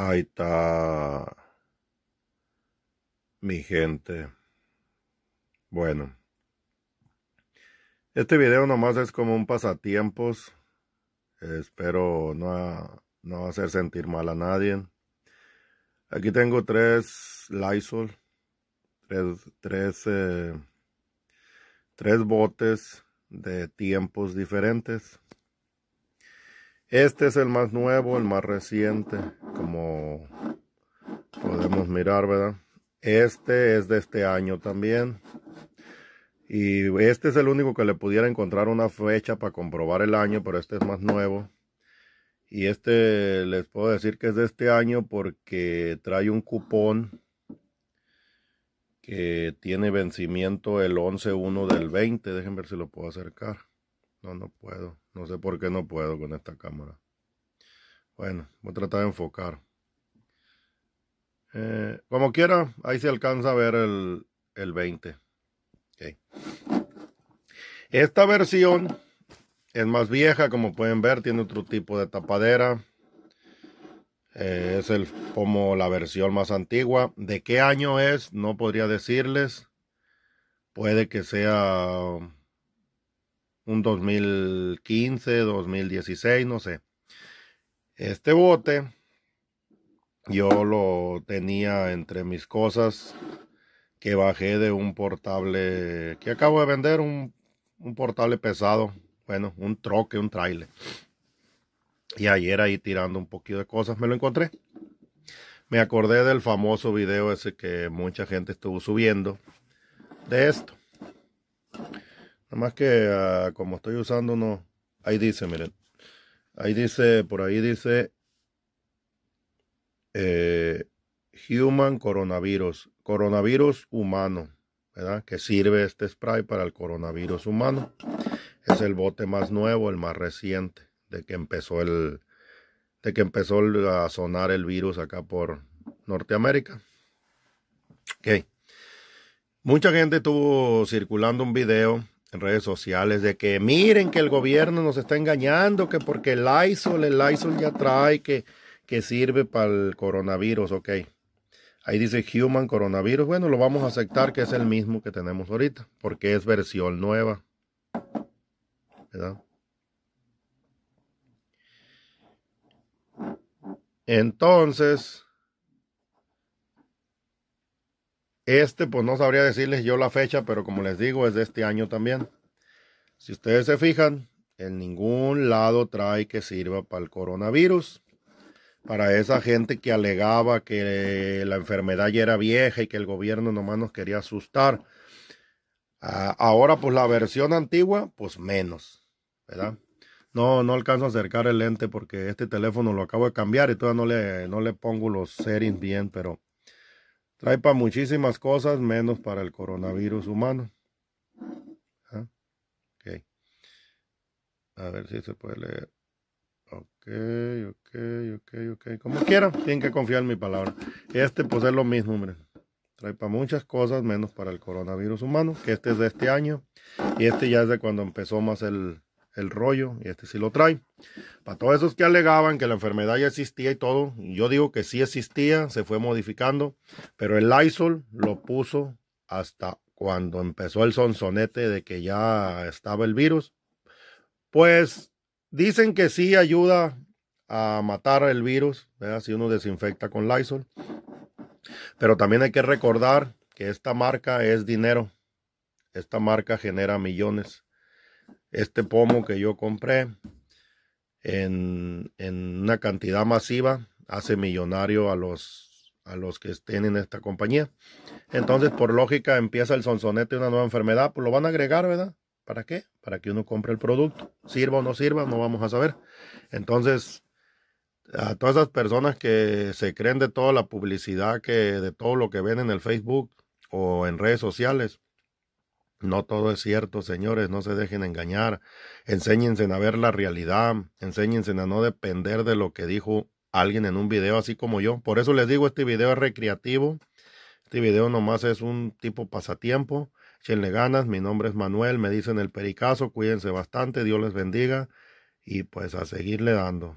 Ahí está mi gente. Bueno. Este video nomás es como un pasatiempos. Espero no, no hacer sentir mal a nadie. Aquí tengo tres Lysol. Tres, tres, eh, tres botes de tiempos diferentes. Este es el más nuevo, el más reciente, como podemos mirar, ¿verdad? Este es de este año también. Y este es el único que le pudiera encontrar una fecha para comprobar el año, pero este es más nuevo. Y este les puedo decir que es de este año porque trae un cupón que tiene vencimiento el 11-1 del 20. Dejen ver si lo puedo acercar. No, no puedo. No sé por qué no puedo con esta cámara. Bueno, voy a tratar de enfocar. Eh, como quiera, ahí se alcanza a ver el, 20. Esta versión es más vieja, como pueden ver, tiene otro tipo de tapadera. Eh, es el, como la versión más antigua. ¿De qué año es? No podría decirles. Puede que sea un 2015, 2016, no sé. Este bote yo lo tenía entre mis cosas que bajé de un portable que acabo de vender, un, portable pesado, bueno, un troque, un trailer. Y ayer ahí tirando un poquito de cosas me lo encontré. Me acordé del famoso video ese que mucha gente estuvo subiendo de esto. Más que ah, como estoy usando uno, ahí dice, miren, ahí dice, por ahí dice eh, Human Coronavirus, coronavirus humano, ¿verdad? Que sirve este spray para el coronavirus humano. Es el bote más nuevo, el más reciente, de que empezó el, de que empezó a sonar el virus acá por Norteamérica. Ok. Mucha gente estuvo circulando un video en redes sociales de que miren que el gobierno nos está engañando, que porque el ISOL, el ISOL ya trae que, que sirve para el coronavirus, ok. Ahí dice Human Coronavirus. Bueno, lo vamos a aceptar que es el mismo que tenemos ahorita, porque es versión nueva. ¿Verdad? Entonces, Este, pues no sabría decirles yo la fecha, pero como les digo, es de este año también. Si ustedes se fijan, en ningún lado trae que sirva para el coronavirus. Para esa gente que alegaba que la enfermedad ya era vieja y que el gobierno nomás nos quería asustar. ahora, pues la versión antigua, pues menos, ¿verdad? No, no alcanzo a acercar el lente porque este teléfono lo acabo de cambiar y todavía no le, no le pongo los settings bien, pero Trae para muchísimas cosas, menos para el coronavirus humano. Ah, A ver si se puede leer. Ok, ok, ok, ok. Como quieran, tienen que confiar en mi palabra. Este pues es lo mismo, hombre. Trae para muchas cosas, menos para el coronavirus humano, que este es de este año. Y este ya es de cuando empezó más el, el rollo y este sí lo trae. Para todos esos que alegaban que la enfermedad ya existía y todo, yo digo que sí existía, se fue modificando, pero el Lysol lo puso hasta cuando empezó el sonsonete de que ya estaba el virus. Pues dicen que sí ayuda a matar el virus, si uno desinfecta con Lysol. Pero también hay que recordar que esta marca es dinero. Esta marca genera millones este pomo que yo compré en, una cantidad masiva hace millonario a los, a los que estén en esta compañía. Entonces, por lógica, empieza el sonsonete una nueva enfermedad, pues lo van a agregar, ¿verdad? ¿Para qué? Para que uno compre el producto. Sirva o no sirva, no vamos a saber. Entonces, a todas esas personas que se creen de toda la publicidad, que de todo lo que ven en el Facebook o en redes sociales, no todo es cierto, señores, no se dejen engañar. Enséñense a ver la realidad, enséñense a no depender de lo que dijo alguien en un video así como yo. Por eso les digo, este video es recreativo. Este video nomás es un tipo pasatiempo. Echenle ganas, mi nombre es Manuel, me dicen el pericazo, cuídense bastante, Dios les bendiga y pues a seguirle dando.